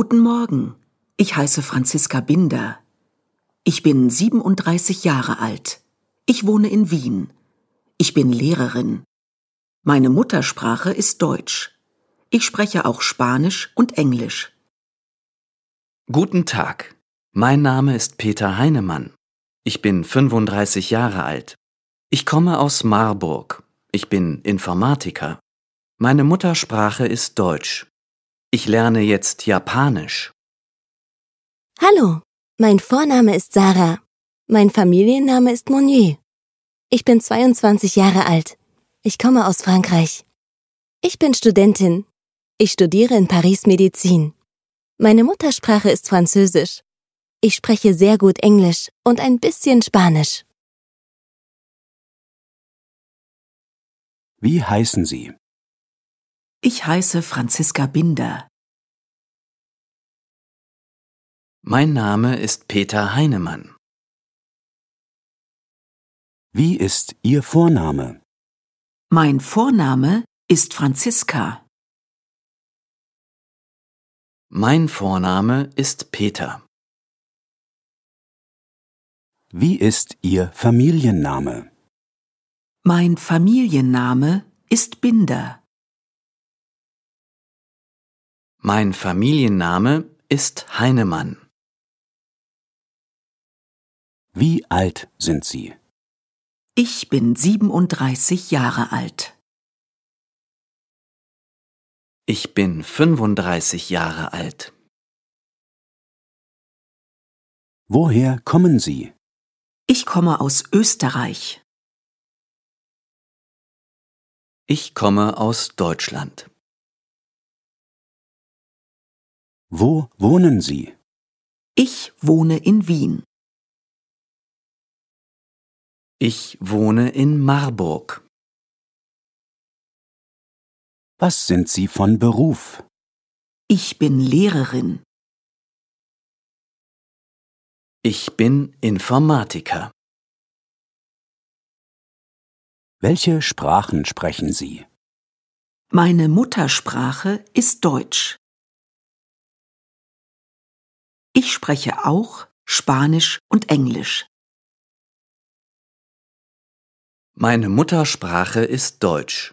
Guten Morgen, ich heiße Franziska Binder. Ich bin 37 Jahre alt. Ich wohne in Wien. Ich bin Lehrerin. Meine Muttersprache ist Deutsch. Ich spreche auch Spanisch und Englisch. Guten Tag. Mein Name ist Peter Heinemann. Ich bin 35 Jahre alt. Ich komme aus Marburg. Ich bin Informatiker. Meine Muttersprache ist Deutsch. Ich lerne jetzt Japanisch. Hallo, mein Vorname ist Sarah. Mein Familienname ist Monier. Ich bin 22 Jahre alt. Ich komme aus Frankreich. Ich bin Studentin. Ich studiere in Paris Medizin. Meine Muttersprache ist Französisch. Ich spreche sehr gut Englisch und ein bisschen Spanisch. Wie heißen Sie? Ich heiße Franziska Binder. Mein Name ist Peter Heinemann. Wie ist Ihr Vorname? Mein Vorname ist Franziska. Mein Vorname ist Peter. Wie ist Ihr Familienname? Mein Familienname ist Binder. Mein Familienname ist Heinemann. Wie alt sind Sie? Ich bin 37 Jahre alt. Ich bin 35 Jahre alt. Woher kommen Sie? Ich komme aus Österreich. Ich komme aus Deutschland. Wo wohnen Sie? Ich wohne in Wien. Ich wohne in Marburg. Was sind Sie von Beruf? Ich bin Lehrerin. Ich bin Informatiker. Welche Sprachen sprechen Sie? Meine Muttersprache ist Deutsch. Ich spreche auch Spanisch und Englisch. Meine Muttersprache ist Deutsch.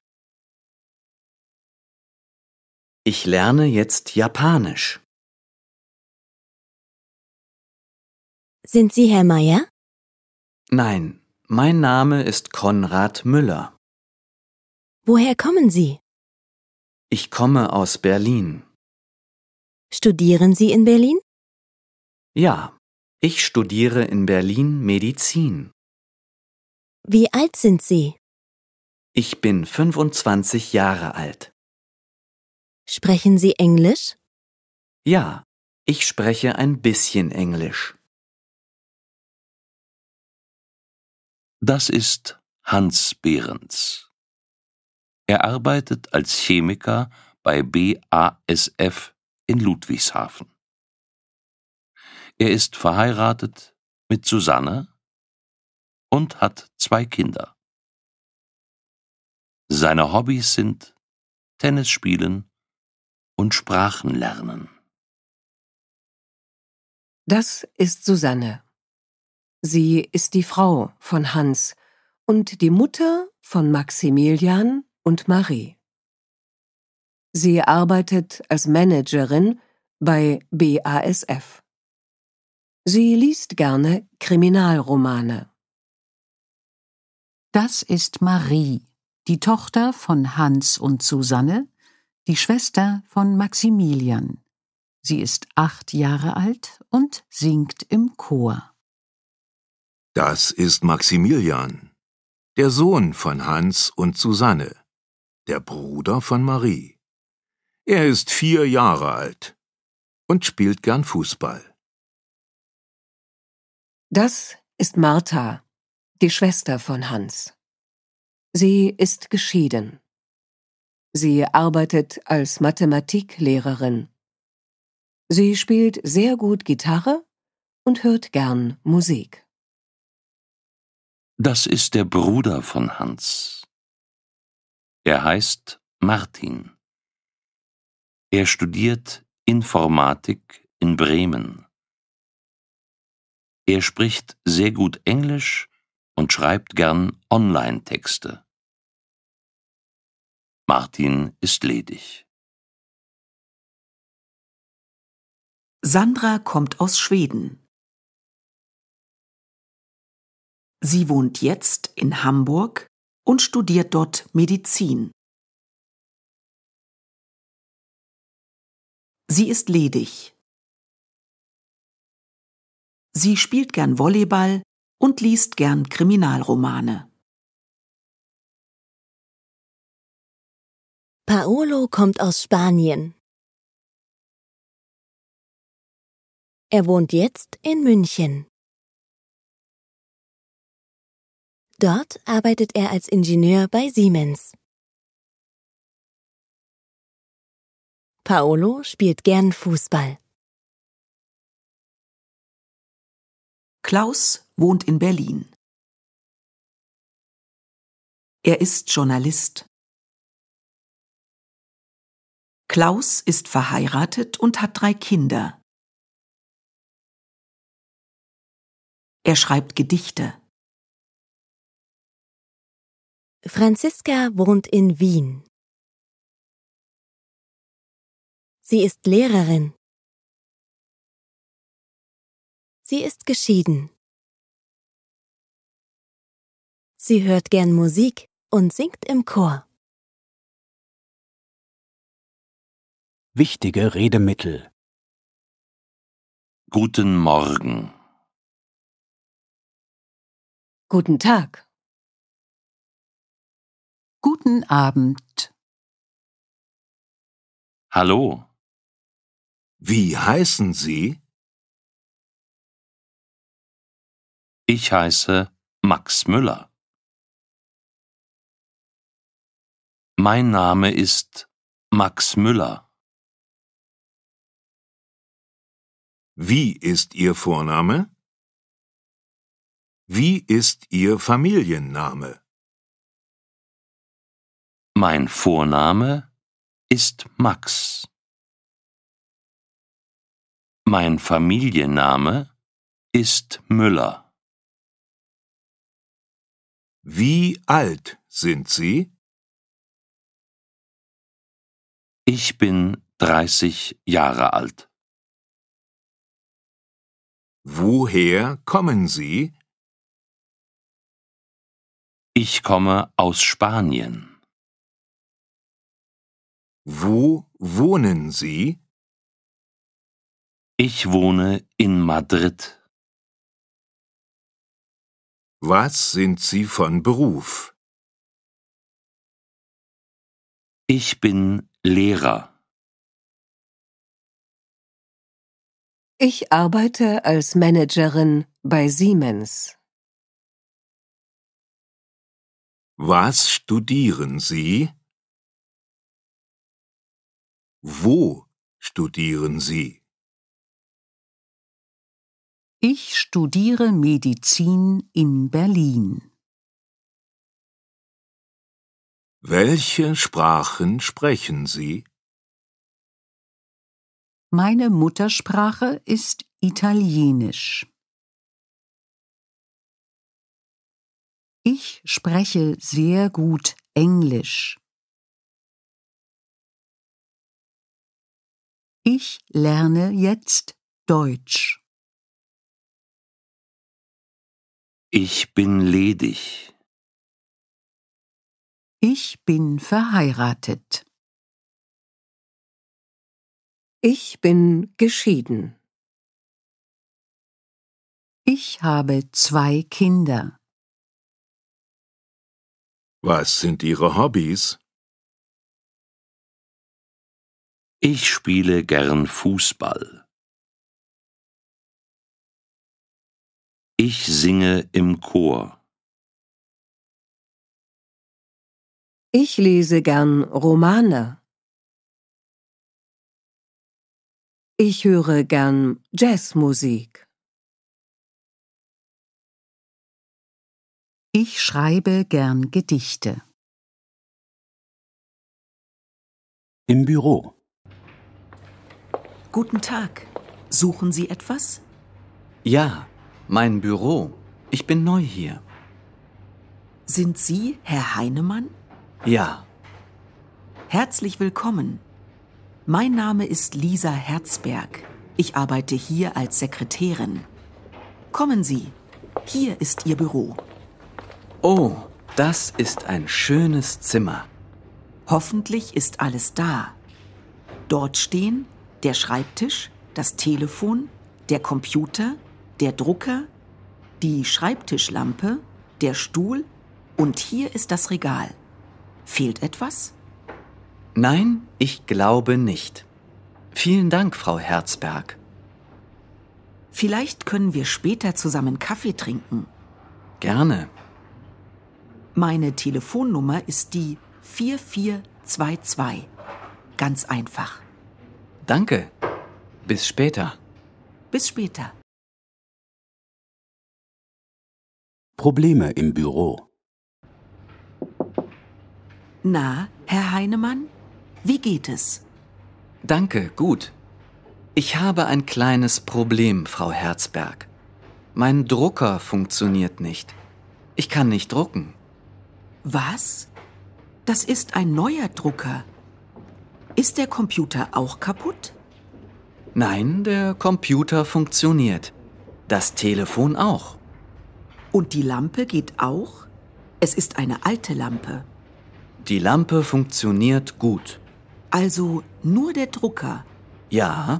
Ich lerne jetzt Japanisch. Sind Sie Herr Meier? Nein, mein Name ist Konrad Müller. Woher kommen Sie? Ich komme aus Berlin. Studieren Sie in Berlin? Ja, ich studiere in Berlin Medizin. Wie alt sind Sie? Ich bin 25 Jahre alt. Sprechen Sie Englisch? Ja, ich spreche ein bisschen Englisch. Das ist Hans Behrens. Er arbeitet als Chemiker bei BASF in Ludwigshafen. Er ist verheiratet mit Susanne und hat zwei Kinder. Seine Hobbys sind Tennis spielen und Sprachen lernen. Das ist Susanne. Sie ist die Frau von Hans und die Mutter von Maximilian und Marie. Sie arbeitet als Managerin bei BASF. Sie liest gerne Kriminalromane. Das ist Marie, die Tochter von Hans und Susanne, die Schwester von Maximilian. Sie ist acht Jahre alt und singt im Chor. Das ist Maximilian, der Sohn von Hans und Susanne, der Bruder von Marie. Er ist vier Jahre alt und spielt gern Fußball. Das ist Martha, die Schwester von Hans. Sie ist geschieden. Sie arbeitet als Mathematiklehrerin. Sie spielt sehr gut Gitarre und hört gern Musik. Das ist der Bruder von Hans. Er heißt Martin. Er studiert Informatik in Bremen. Er spricht sehr gut Englisch und schreibt gern Online-Texte. Martin ist ledig. Sandra kommt aus Schweden. Sie wohnt jetzt in Hamburg und studiert dort Medizin. Sie ist ledig. Sie spielt gern Volleyball und liest gern Kriminalromane. Paolo kommt aus Spanien. Er wohnt jetzt in München. Dort arbeitet er als Ingenieur bei Siemens. Paolo spielt gern Fußball. Klaus wohnt in Berlin. Er ist Journalist. Klaus ist verheiratet und hat drei Kinder. Er schreibt Gedichte. Franziska wohnt in Wien. Sie ist Lehrerin. Sie ist geschieden. Sie hört gern Musik und singt im Chor. Wichtige Redemittel. Guten Morgen. Guten Tag. Guten Abend. Hallo. Wie heißen Sie? Ich heiße Max Müller. Mein Name ist Max Müller. Wie ist Ihr Vorname? Wie ist Ihr Familienname? Mein Vorname ist Max. Mein Familienname ist Müller. Wie alt sind Sie? Ich bin 30 Jahre alt. Woher kommen Sie? Ich komme aus Spanien. Wo wohnen Sie? Ich wohne in Madrid. Was sind Sie von Beruf? Ich bin Lehrer. Ich arbeite als Managerin bei Siemens. Was studieren Sie? Wo studieren Sie? Ich studiere Medizin in Berlin. Welche Sprachen sprechen Sie? Meine Muttersprache ist Italienisch. Ich spreche sehr gut Englisch. Ich lerne jetzt Deutsch. Ich bin ledig. Ich bin verheiratet. Ich bin geschieden. Ich habe zwei Kinder. Was sind Ihre Hobbys? Ich spiele gern Fußball. Ich singe im Chor. Ich lese gern Romane. Ich höre gern Jazzmusik. Ich schreibe gern Gedichte. Im Büro. Guten Tag. Suchen Sie etwas? Ja, mein Büro. Ich bin neu hier. Sind Sie Herr Heinemann? Ja. Herzlich willkommen. Mein Name ist Lisa Herzberg. Ich arbeite hier als Sekretärin. Kommen Sie. Hier ist Ihr Büro. Oh, das ist ein schönes Zimmer. Hoffentlich ist alles da. Dort stehen der Schreibtisch, das Telefon, der Computer, der Drucker, die Schreibtischlampe, der Stuhl und hier ist das Regal. Fehlt etwas? Nein, ich glaube nicht. Vielen Dank, Frau Herzberg. Vielleicht können wir später zusammen Kaffee trinken. Gerne. Meine Telefonnummer ist die 4422. Ganz einfach. Danke. Bis später. Bis später. Probleme im Büro. Na, Herr Heinemann, wie geht es? Danke, gut. Ich habe ein kleines Problem, Frau Herzberg. Mein Drucker funktioniert nicht. Ich kann nicht drucken. Was? Das ist ein neuer Drucker. Ist der Computer auch kaputt? Nein, der Computer funktioniert. Das Telefon auch. Und die Lampe geht auch? Es ist eine alte Lampe. Die Lampe funktioniert gut. Also nur der Drucker? Ja.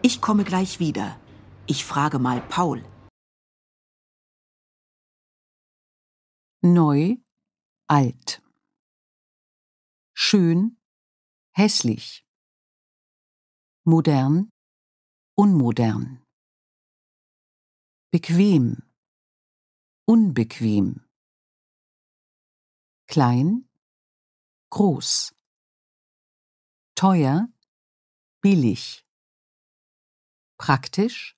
Ich komme gleich wieder. Ich frage mal Paul. Neu, alt. Schön, hässlich. Modern, unmodern. Bequem unbequem. Klein, groß. Teuer, billig. Praktisch,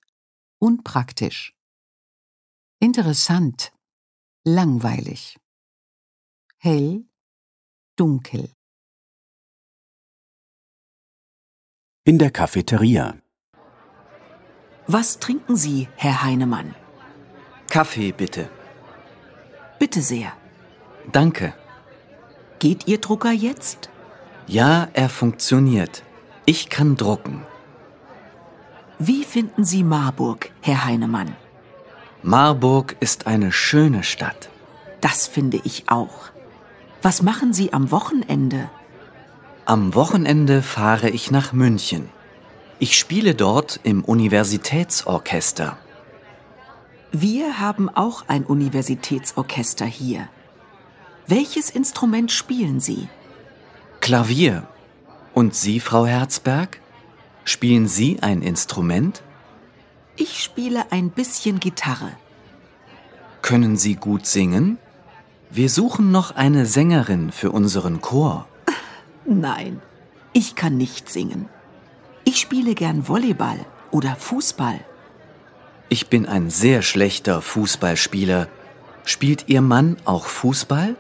unpraktisch. Interessant, langweilig. Hell, dunkel. In der Cafeteria. Was trinken Sie, Herr Heinemann? Kaffee bitte. Bitte sehr. Danke. Geht Ihr Drucker jetzt? Ja, er funktioniert. Ich kann drucken. Wie finden Sie Marburg, Herr Heinemann? Marburg ist eine schöne Stadt. Das finde ich auch. Was machen Sie am Wochenende? Am Wochenende fahre ich nach München. Ich spiele dort im Universitätsorchester. Wir haben auch ein Universitätsorchester hier. Welches Instrument spielen Sie? Klavier. Und Sie, Frau Herzberg? Spielen Sie ein Instrument? Ich spiele ein bisschen Gitarre. Können Sie gut singen? Wir suchen noch eine Sängerin für unseren Chor. Nein, ich kann nicht singen. Ich spiele gern Volleyball oder Fußball. Ich bin ein sehr schlechter Fußballspieler. Spielt Ihr Mann auch Fußball?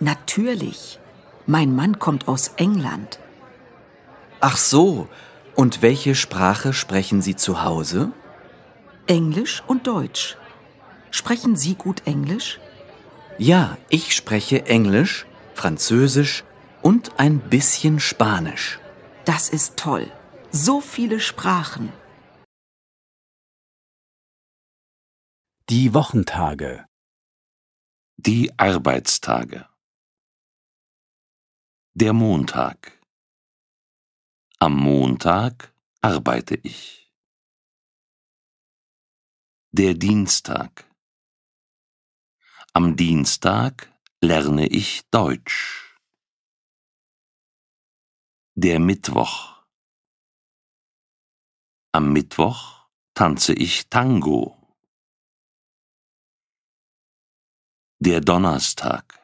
Natürlich. Mein Mann kommt aus England. Ach so. Und welche Sprache sprechen Sie zu Hause? Englisch und Deutsch. Sprechen Sie gut Englisch? Ja, ich spreche Englisch, Französisch und ein bisschen Spanisch. Das ist toll. So viele Sprachen. Die Wochentage. Die Arbeitstage. Der Montag. Am Montag arbeite ich. Der Dienstag. Am Dienstag lerne ich Deutsch. Der Mittwoch. Am Mittwoch tanze ich Tango. Der Donnerstag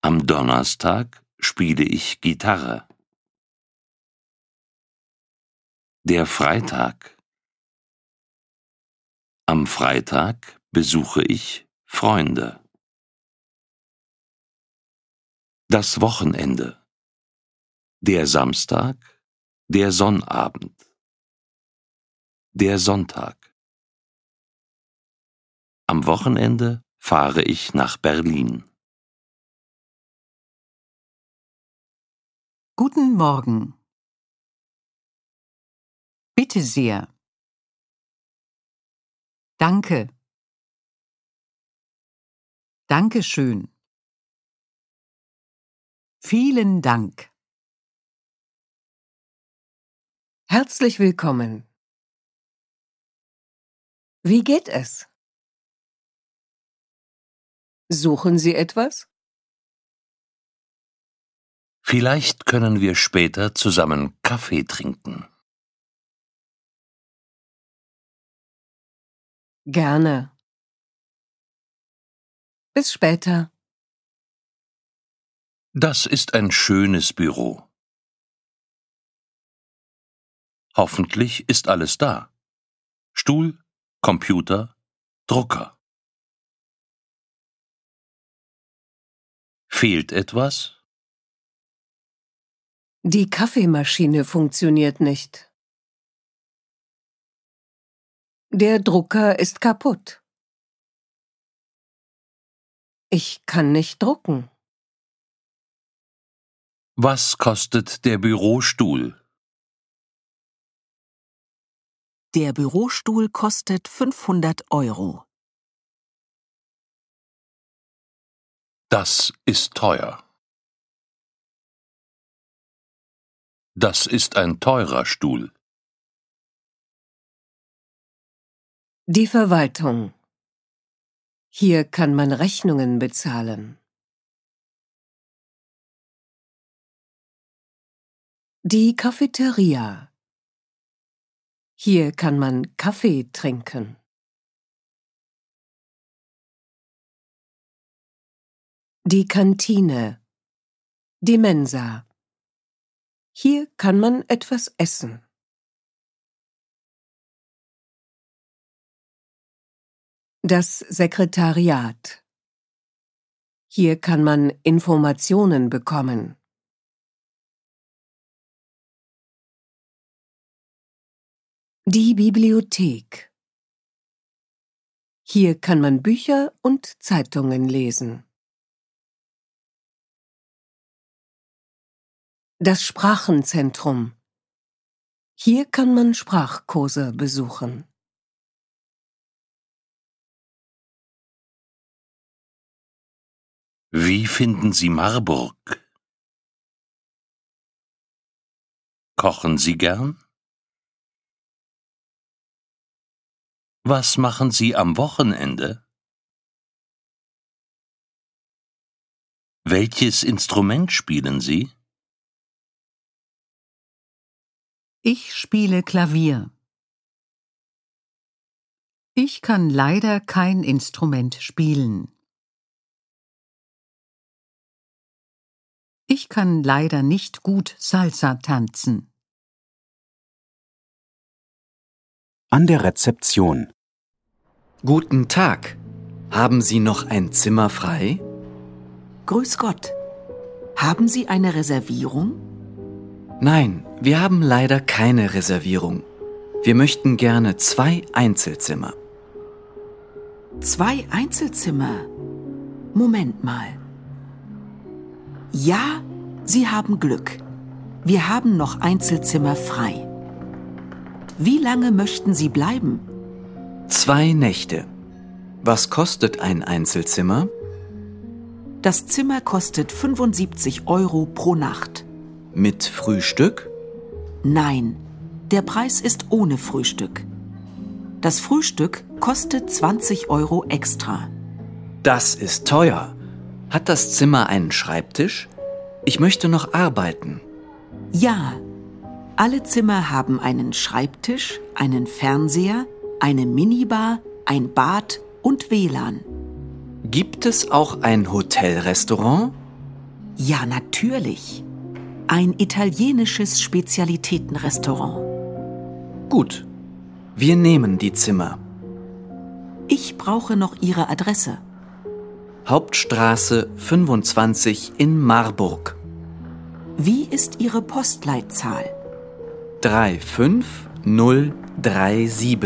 Am Donnerstag spiele ich Gitarre. Der Freitag Am Freitag besuche ich Freunde. Das Wochenende Der Samstag Der Sonnabend Der Sonntag am Wochenende fahre ich nach Berlin. Guten Morgen. Bitte sehr. Danke. Dankeschön. Vielen Dank. Herzlich willkommen. Wie geht es? Suchen Sie etwas? Vielleicht können wir später zusammen Kaffee trinken. Gerne. Bis später. Das ist ein schönes Büro. Hoffentlich ist alles da. Stuhl, Computer, Drucker. Fehlt etwas? Die Kaffeemaschine funktioniert nicht. Der Drucker ist kaputt. Ich kann nicht drucken. Was kostet der Bürostuhl? Der Bürostuhl kostet 500 Euro. Das ist teuer. Das ist ein teurer Stuhl. Die Verwaltung. Hier kann man Rechnungen bezahlen. Die Cafeteria. Hier kann man Kaffee trinken. Die Kantine. Die Mensa. Hier kann man etwas essen. Das Sekretariat. Hier kann man Informationen bekommen. Die Bibliothek. Hier kann man Bücher und Zeitungen lesen. Das Sprachenzentrum. Hier kann man Sprachkurse besuchen. Wie finden Sie Marburg? Kochen Sie gern? Was machen Sie am Wochenende? Welches Instrument spielen Sie? Ich spiele Klavier. Ich kann leider kein Instrument spielen. Ich kann leider nicht gut Salsa tanzen. An der Rezeption. Guten Tag. Haben Sie noch ein Zimmer frei? Grüß Gott. Haben Sie eine Reservierung? Nein, wir haben leider keine Reservierung. Wir möchten gerne zwei Einzelzimmer. Zwei Einzelzimmer? Moment mal. Ja, Sie haben Glück. Wir haben noch Einzelzimmer frei. Wie lange möchten Sie bleiben? Zwei Nächte. Was kostet ein Einzelzimmer? Das Zimmer kostet 75 Euro pro Nacht. Mit Frühstück? Nein, der Preis ist ohne Frühstück. Das Frühstück kostet 20 Euro extra. Das ist teuer. Hat das Zimmer einen Schreibtisch? Ich möchte noch arbeiten. Ja. Alle Zimmer haben einen Schreibtisch, einen Fernseher, eine Minibar, ein Bad und WLAN. Gibt es auch ein Hotelrestaurant? Ja, natürlich ein italienisches Spezialitätenrestaurant. Gut, wir nehmen die Zimmer. Ich brauche noch Ihre Adresse. Hauptstraße 25 in Marburg. Wie ist Ihre Postleitzahl? 35037.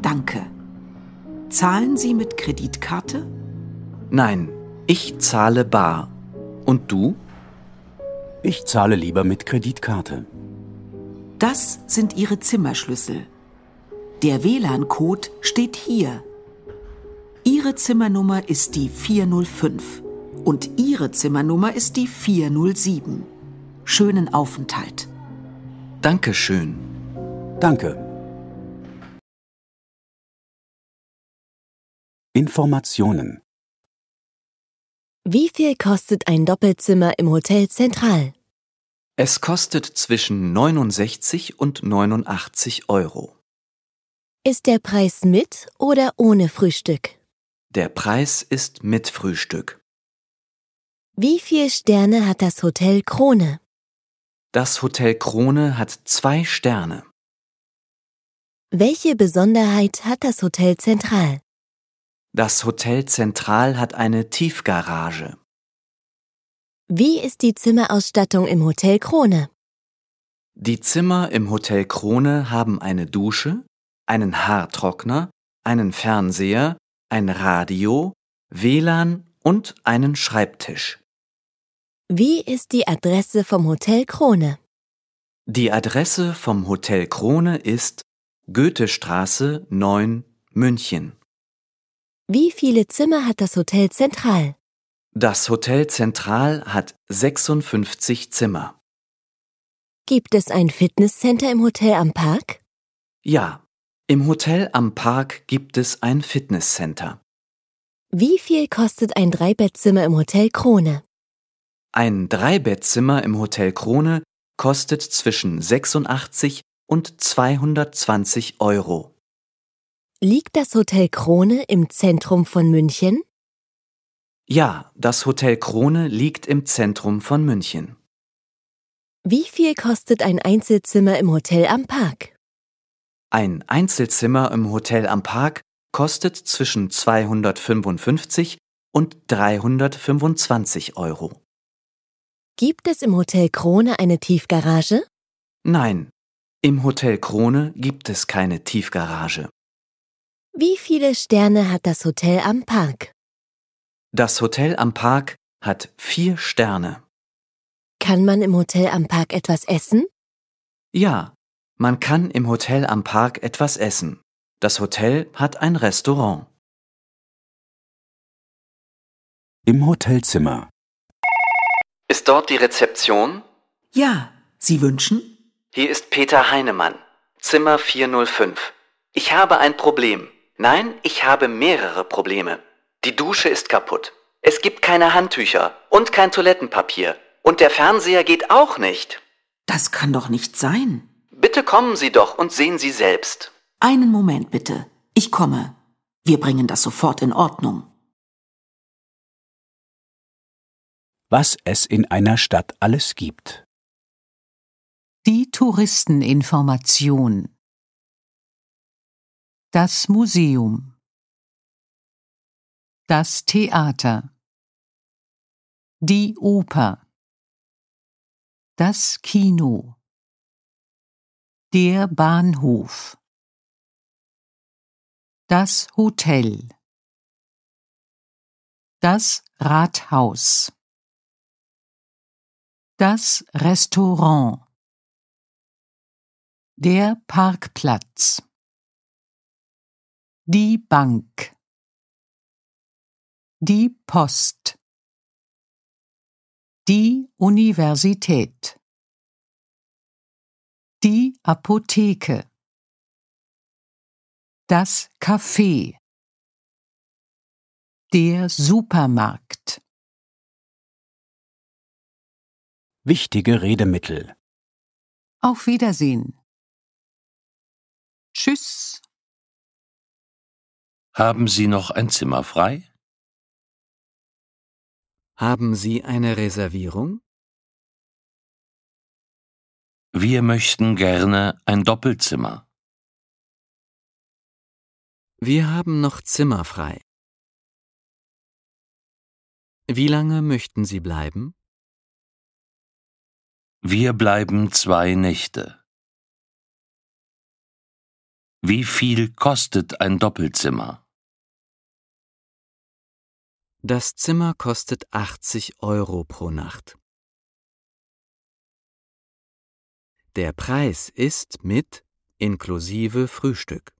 Danke. Zahlen Sie mit Kreditkarte? Nein, ich zahle bar. Und du? Ich zahle lieber mit Kreditkarte. Das sind Ihre Zimmerschlüssel. Der WLAN-Code steht hier. Ihre Zimmernummer ist die 405 und Ihre Zimmernummer ist die 407. Schönen Aufenthalt. Dankeschön. Danke. Informationen wie viel kostet ein Doppelzimmer im Hotel Zentral? Es kostet zwischen 69 und 89 Euro. Ist der Preis mit oder ohne Frühstück? Der Preis ist mit Frühstück. Wie viele Sterne hat das Hotel Krone? Das Hotel Krone hat zwei Sterne. Welche Besonderheit hat das Hotel Zentral? Das Hotel Zentral hat eine Tiefgarage. Wie ist die Zimmerausstattung im Hotel Krone? Die Zimmer im Hotel Krone haben eine Dusche, einen Haartrockner, einen Fernseher, ein Radio, WLAN und einen Schreibtisch. Wie ist die Adresse vom Hotel Krone? Die Adresse vom Hotel Krone ist Goethestraße 9 München. Wie viele Zimmer hat das Hotel Zentral? Das Hotel Zentral hat 56 Zimmer. Gibt es ein Fitnesscenter im Hotel am Park? Ja, im Hotel am Park gibt es ein Fitnesscenter. Wie viel kostet ein Dreibettzimmer im Hotel Krone? Ein Dreibettzimmer im Hotel Krone kostet zwischen 86 und 220 Euro. Liegt das Hotel Krone im Zentrum von München? Ja, das Hotel Krone liegt im Zentrum von München. Wie viel kostet ein Einzelzimmer im Hotel am Park? Ein Einzelzimmer im Hotel am Park kostet zwischen 255 und 325 Euro. Gibt es im Hotel Krone eine Tiefgarage? Nein, im Hotel Krone gibt es keine Tiefgarage. Wie viele Sterne hat das Hotel am Park? Das Hotel am Park hat vier Sterne. Kann man im Hotel am Park etwas essen? Ja, man kann im Hotel am Park etwas essen. Das Hotel hat ein Restaurant. Im Hotelzimmer. Ist dort die Rezeption? Ja, Sie wünschen? Hier ist Peter Heinemann, Zimmer 405. Ich habe ein Problem. Nein, ich habe mehrere Probleme. Die Dusche ist kaputt. Es gibt keine Handtücher und kein Toilettenpapier. Und der Fernseher geht auch nicht. Das kann doch nicht sein. Bitte kommen Sie doch und sehen Sie selbst. Einen Moment bitte. Ich komme. Wir bringen das sofort in Ordnung. Was es in einer Stadt alles gibt. Die Touristeninformation das Museum. Das Theater. Die Oper. Das Kino. Der Bahnhof. Das Hotel. Das Rathaus. Das Restaurant. Der Parkplatz. Die Bank. Die Post. Die Universität. Die Apotheke. Das Café. Der Supermarkt. Wichtige Redemittel. Auf Wiedersehen. Tschüss. Haben Sie noch ein Zimmer frei? Haben Sie eine Reservierung? Wir möchten gerne ein Doppelzimmer. Wir haben noch Zimmer frei. Wie lange möchten Sie bleiben? Wir bleiben zwei Nächte. Wie viel kostet ein Doppelzimmer? Das Zimmer kostet 80 Euro pro Nacht. Der Preis ist mit inklusive Frühstück.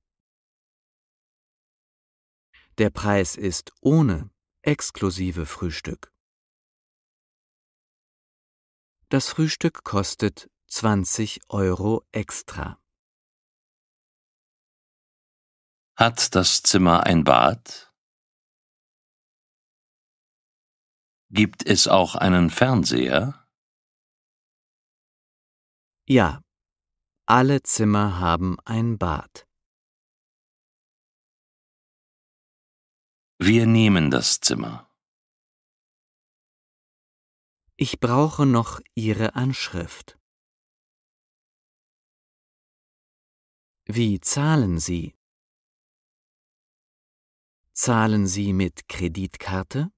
Der Preis ist ohne exklusive Frühstück. Das Frühstück kostet 20 Euro extra. Hat das Zimmer ein Bad? Gibt es auch einen Fernseher? Ja, alle Zimmer haben ein Bad. Wir nehmen das Zimmer. Ich brauche noch Ihre Anschrift. Wie zahlen Sie? Zahlen Sie mit Kreditkarte?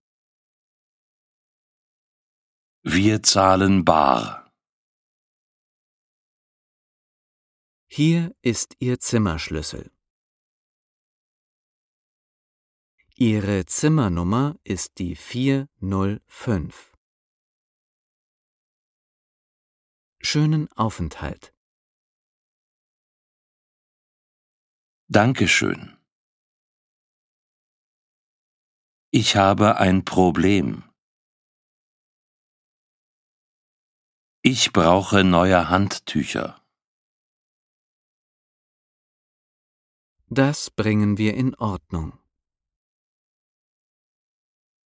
Wir zahlen bar. Hier ist Ihr Zimmerschlüssel. Ihre Zimmernummer ist die 405. Schönen Aufenthalt. Dankeschön. Ich habe ein Problem. Ich brauche neue Handtücher. Das bringen wir in Ordnung.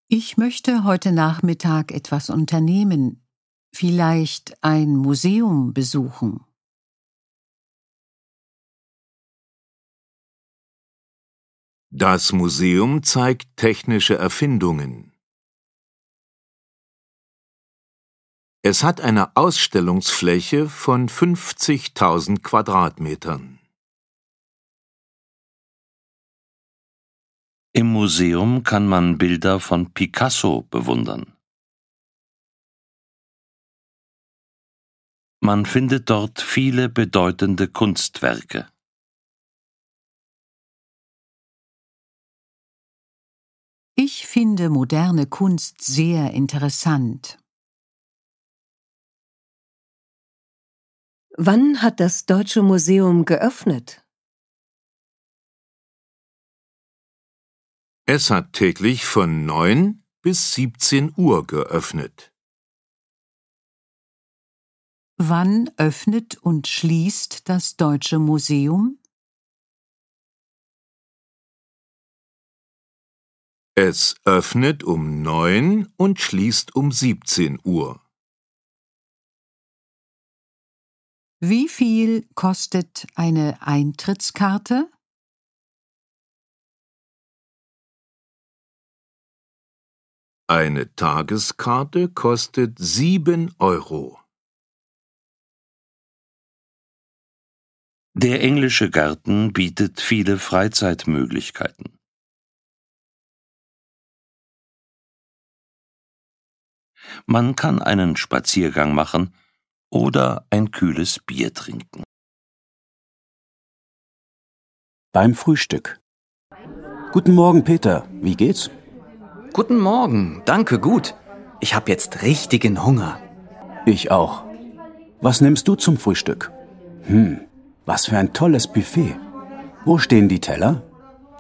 Ich möchte heute Nachmittag etwas unternehmen, vielleicht ein Museum besuchen. Das Museum zeigt technische Erfindungen. Es hat eine Ausstellungsfläche von 50.000 Quadratmetern. Im Museum kann man Bilder von Picasso bewundern. Man findet dort viele bedeutende Kunstwerke. Ich finde moderne Kunst sehr interessant. Wann hat das Deutsche Museum geöffnet? Es hat täglich von 9 bis 17 Uhr geöffnet. Wann öffnet und schließt das Deutsche Museum? Es öffnet um 9 und schließt um 17 Uhr. Wie viel kostet eine Eintrittskarte? Eine Tageskarte kostet sieben Euro. Der englische Garten bietet viele Freizeitmöglichkeiten. Man kann einen Spaziergang machen, oder ein kühles Bier trinken. Beim Frühstück. Guten Morgen, Peter. Wie geht's? Guten Morgen. Danke, gut. Ich hab jetzt richtigen Hunger. Ich auch. Was nimmst du zum Frühstück? Hm, was für ein tolles Buffet. Wo stehen die Teller?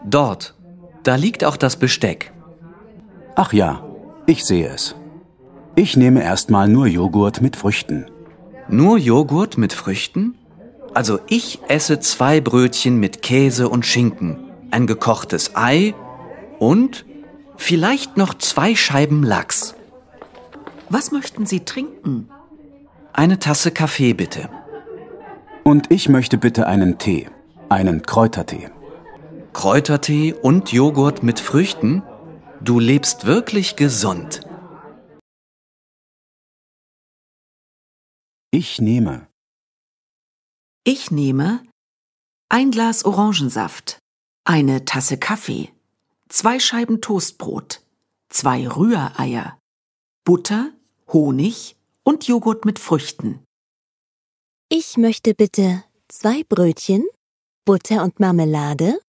Dort. Da liegt auch das Besteck. Ach ja, ich sehe es. Ich nehme erstmal nur Joghurt mit Früchten. Nur Joghurt mit Früchten? Also ich esse zwei Brötchen mit Käse und Schinken, ein gekochtes Ei und vielleicht noch zwei Scheiben Lachs. Was möchten Sie trinken? Eine Tasse Kaffee bitte. Und ich möchte bitte einen Tee, einen Kräutertee. Kräutertee und Joghurt mit Früchten? Du lebst wirklich gesund. Ich nehme. Ich nehme ein Glas Orangensaft, eine Tasse Kaffee, zwei Scheiben Toastbrot, zwei Rühreier, Butter, Honig und Joghurt mit Früchten. Ich möchte bitte zwei Brötchen, Butter und Marmelade,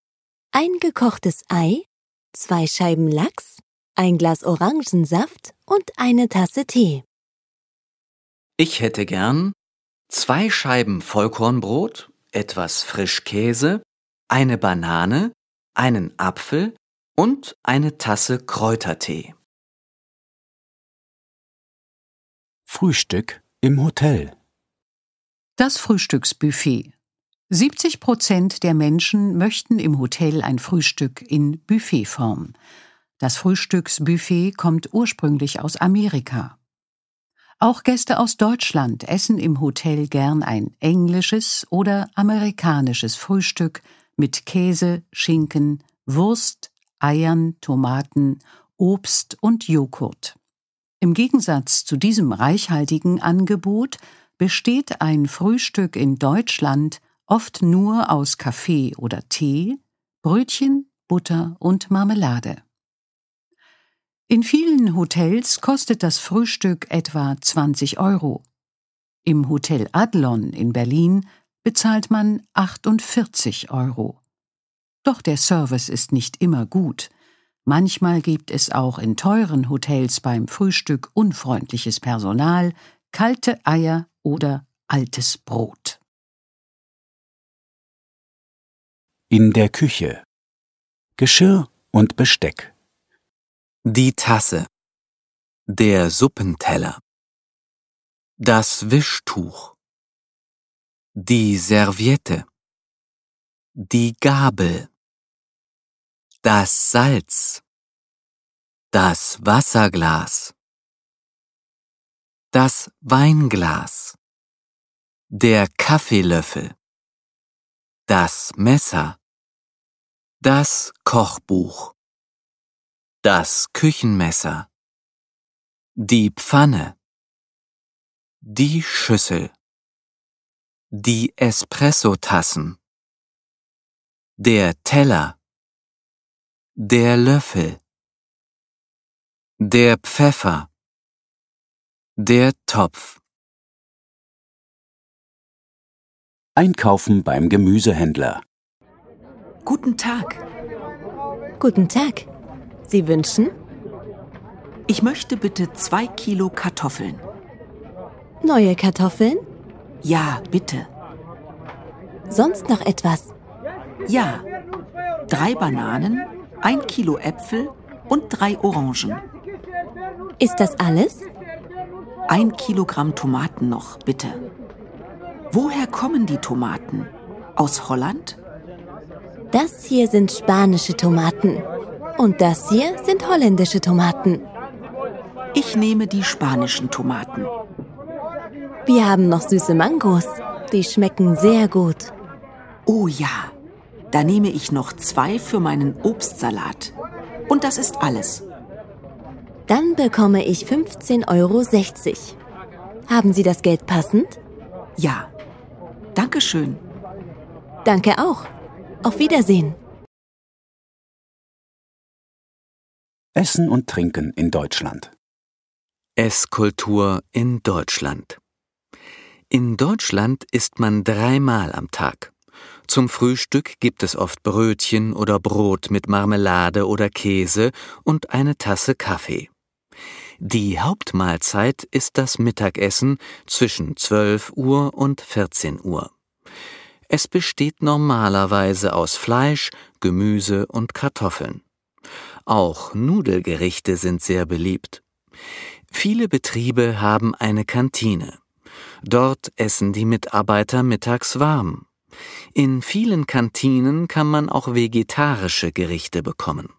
ein gekochtes Ei, zwei Scheiben Lachs, ein Glas Orangensaft und eine Tasse Tee. Ich hätte gern zwei Scheiben Vollkornbrot, etwas Frischkäse, eine Banane, einen Apfel und eine Tasse Kräutertee. Frühstück im Hotel. Das Frühstücksbuffet. 70 Prozent der Menschen möchten im Hotel ein Frühstück in Buffetform. Das Frühstücksbuffet kommt ursprünglich aus Amerika. Auch Gäste aus Deutschland essen im Hotel gern ein englisches oder amerikanisches Frühstück mit Käse, Schinken, Wurst, Eiern, Tomaten, Obst und Joghurt. Im Gegensatz zu diesem reichhaltigen Angebot besteht ein Frühstück in Deutschland oft nur aus Kaffee oder Tee, Brötchen, Butter und Marmelade. In vielen Hotels kostet das Frühstück etwa 20 Euro. Im Hotel Adlon in Berlin bezahlt man 48 Euro. Doch der Service ist nicht immer gut. Manchmal gibt es auch in teuren Hotels beim Frühstück unfreundliches Personal, kalte Eier oder altes Brot. In der Küche Geschirr und Besteck die Tasse. Der Suppenteller. Das Wischtuch. Die Serviette. Die Gabel. Das Salz. Das Wasserglas. Das Weinglas. Der Kaffeelöffel. Das Messer. Das Kochbuch. Das Küchenmesser. Die Pfanne. Die Schüssel. Die Espressotassen. Der Teller. Der Löffel. Der Pfeffer. Der Topf. Einkaufen beim Gemüsehändler. Guten Tag. Guten Tag. Sie wünschen? Ich möchte bitte zwei Kilo Kartoffeln. Neue Kartoffeln? Ja, bitte. Sonst noch etwas? Ja. Drei Bananen, ein Kilo Äpfel und drei Orangen. Ist das alles? Ein Kilogramm Tomaten noch, bitte. Woher kommen die Tomaten? Aus Holland? Das hier sind spanische Tomaten. Und das hier sind holländische Tomaten. Ich nehme die spanischen Tomaten. Wir haben noch süße Mangos. Die schmecken sehr gut. Oh ja, da nehme ich noch zwei für meinen Obstsalat. Und das ist alles. Dann bekomme ich 15,60 Euro. Haben Sie das Geld passend? Ja. Dankeschön. Danke auch. Auf Wiedersehen. Essen und Trinken in Deutschland. Esskultur in Deutschland. In Deutschland isst man dreimal am Tag. Zum Frühstück gibt es oft Brötchen oder Brot mit Marmelade oder Käse und eine Tasse Kaffee. Die Hauptmahlzeit ist das Mittagessen zwischen 12 Uhr und 14 Uhr. Es besteht normalerweise aus Fleisch, Gemüse und Kartoffeln. Auch Nudelgerichte sind sehr beliebt. Viele Betriebe haben eine Kantine. Dort essen die Mitarbeiter mittags warm. In vielen Kantinen kann man auch vegetarische Gerichte bekommen.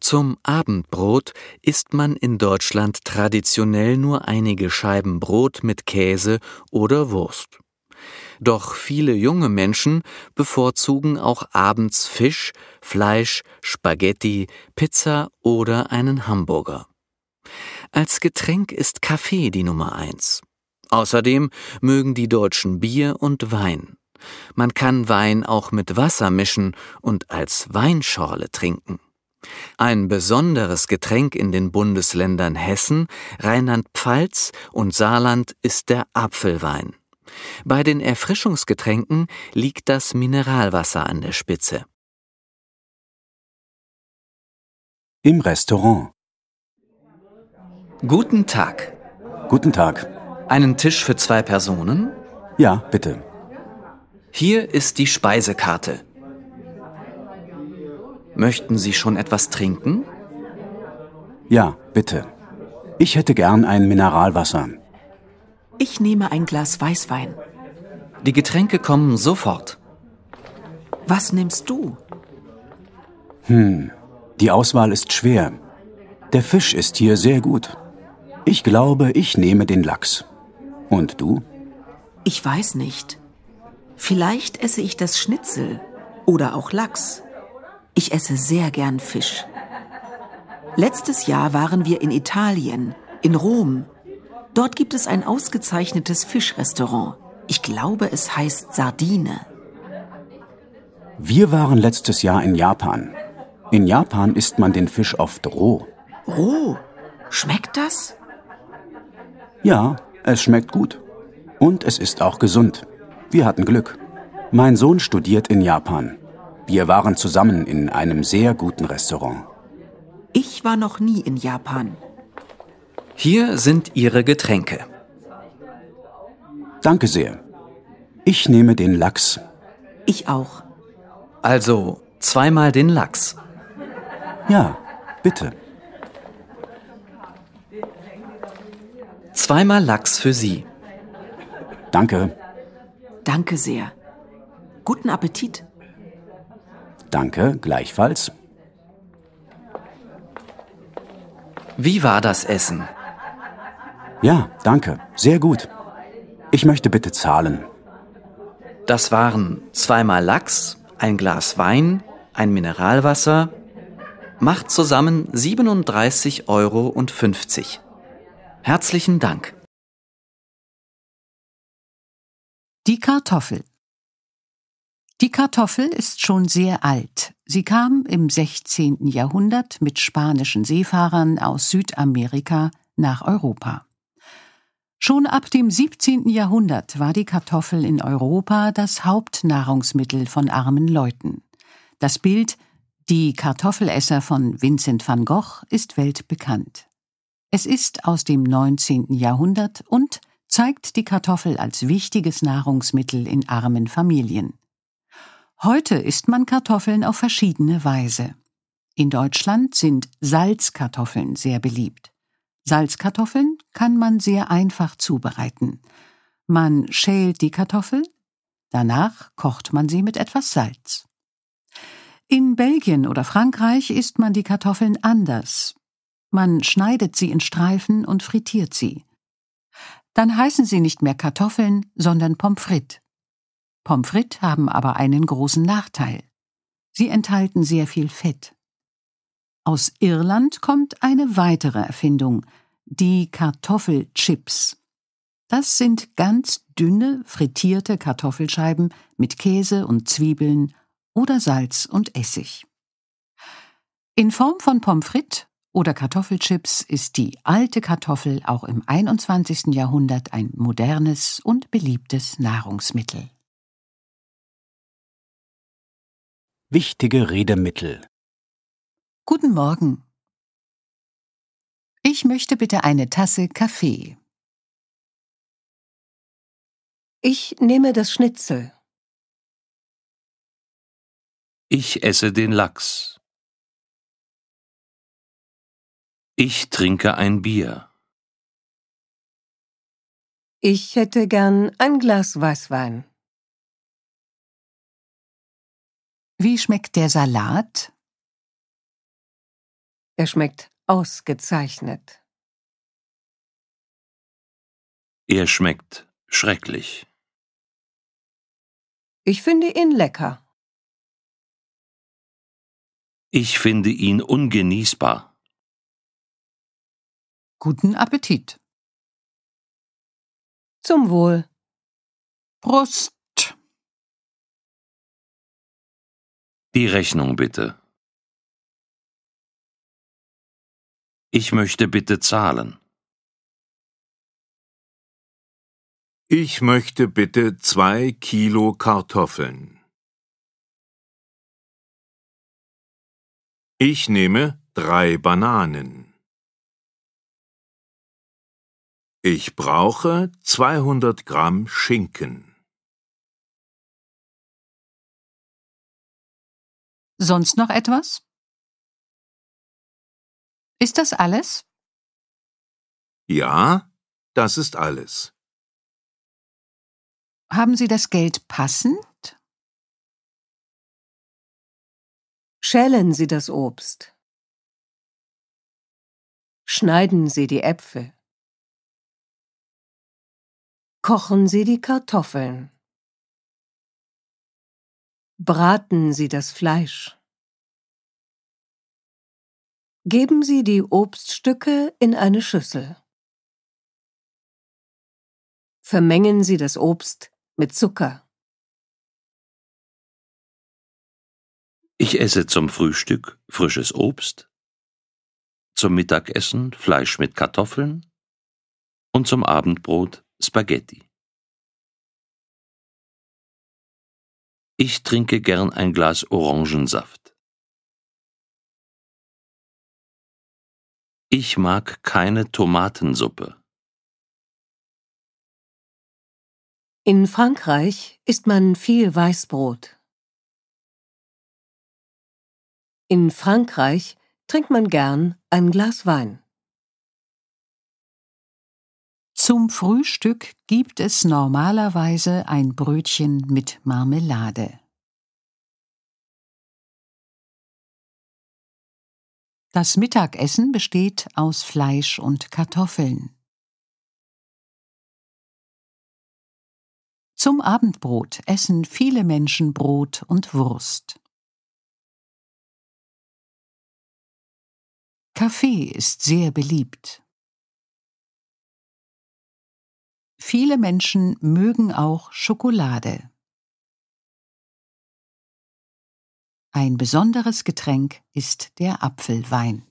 Zum Abendbrot isst man in Deutschland traditionell nur einige Scheiben Brot mit Käse oder Wurst. Doch viele junge Menschen bevorzugen auch abends Fisch, Fleisch, Spaghetti, Pizza oder einen Hamburger. Als Getränk ist Kaffee die Nummer eins. Außerdem mögen die Deutschen Bier und Wein. Man kann Wein auch mit Wasser mischen und als Weinschorle trinken. Ein besonderes Getränk in den Bundesländern Hessen, Rheinland-Pfalz und Saarland ist der Apfelwein. Bei den Erfrischungsgetränken liegt das Mineralwasser an der Spitze. Im Restaurant. Guten Tag. Guten Tag. Einen Tisch für zwei Personen? Ja, bitte. Hier ist die Speisekarte. Möchten Sie schon etwas trinken? Ja, bitte. Ich hätte gern ein Mineralwasser. Ich nehme ein Glas Weißwein. Die Getränke kommen sofort. Was nimmst du? Hm, die Auswahl ist schwer. Der Fisch ist hier sehr gut. Ich glaube, ich nehme den Lachs. Und du? Ich weiß nicht. Vielleicht esse ich das Schnitzel oder auch Lachs. Ich esse sehr gern Fisch. Letztes Jahr waren wir in Italien, in Rom Dort gibt es ein ausgezeichnetes Fischrestaurant. Ich glaube, es heißt Sardine. Wir waren letztes Jahr in Japan. In Japan isst man den Fisch oft roh. Roh? Schmeckt das? Ja, es schmeckt gut. Und es ist auch gesund. Wir hatten Glück. Mein Sohn studiert in Japan. Wir waren zusammen in einem sehr guten Restaurant. Ich war noch nie in Japan. Hier sind Ihre Getränke. Danke sehr. Ich nehme den Lachs. Ich auch. Also zweimal den Lachs. Ja, bitte. Zweimal Lachs für Sie. Danke. Danke sehr. Guten Appetit. Danke, gleichfalls. Wie war das Essen? Ja, danke. Sehr gut. Ich möchte bitte zahlen. Das waren zweimal Lachs, ein Glas Wein, ein Mineralwasser, macht zusammen 37,50 Euro. Herzlichen Dank. Die Kartoffel. Die Kartoffel ist schon sehr alt. Sie kam im 16. Jahrhundert mit spanischen Seefahrern aus Südamerika nach Europa. Schon ab dem 17. Jahrhundert war die Kartoffel in Europa das Hauptnahrungsmittel von armen Leuten. Das Bild Die Kartoffelesser von Vincent van Gogh ist weltbekannt. Es ist aus dem 19. Jahrhundert und zeigt die Kartoffel als wichtiges Nahrungsmittel in armen Familien. Heute isst man Kartoffeln auf verschiedene Weise. In Deutschland sind Salzkartoffeln sehr beliebt. Salzkartoffeln kann man sehr einfach zubereiten. Man schält die Kartoffel, danach kocht man sie mit etwas Salz. In Belgien oder Frankreich isst man die Kartoffeln anders. Man schneidet sie in Streifen und frittiert sie. Dann heißen sie nicht mehr Kartoffeln, sondern Pommes frites. Pommes frites haben aber einen großen Nachteil. Sie enthalten sehr viel Fett. Aus Irland kommt eine weitere Erfindung, die Kartoffelchips. Das sind ganz dünne, frittierte Kartoffelscheiben mit Käse und Zwiebeln oder Salz und Essig. In Form von Pommes frites oder Kartoffelchips ist die alte Kartoffel auch im 21. Jahrhundert ein modernes und beliebtes Nahrungsmittel. Wichtige Redemittel Guten Morgen. Ich möchte bitte eine Tasse Kaffee. Ich nehme das Schnitzel. Ich esse den Lachs. Ich trinke ein Bier. Ich hätte gern ein Glas Weißwein. Wie schmeckt der Salat? Er schmeckt ausgezeichnet. Er schmeckt schrecklich. Ich finde ihn lecker. Ich finde ihn ungenießbar. Guten Appetit. Zum Wohl. Prost. Die Rechnung bitte. Ich möchte bitte zahlen. Ich möchte bitte zwei Kilo Kartoffeln. Ich nehme drei Bananen. Ich brauche 200 Gramm Schinken. Sonst noch etwas? Ist das alles? Ja, das ist alles. Haben Sie das Geld passend? Schälen Sie das Obst. Schneiden Sie die Äpfel. Kochen Sie die Kartoffeln. Braten Sie das Fleisch. Geben Sie die Obststücke in eine Schüssel. Vermengen Sie das Obst mit Zucker. Ich esse zum Frühstück frisches Obst, zum Mittagessen Fleisch mit Kartoffeln und zum Abendbrot Spaghetti. Ich trinke gern ein Glas Orangensaft. Ich mag keine Tomatensuppe. In Frankreich isst man viel Weißbrot. In Frankreich trinkt man gern ein Glas Wein. Zum Frühstück gibt es normalerweise ein Brötchen mit Marmelade. Das Mittagessen besteht aus Fleisch und Kartoffeln. Zum Abendbrot essen viele Menschen Brot und Wurst. Kaffee ist sehr beliebt. Viele Menschen mögen auch Schokolade. Ein besonderes Getränk ist der Apfelwein.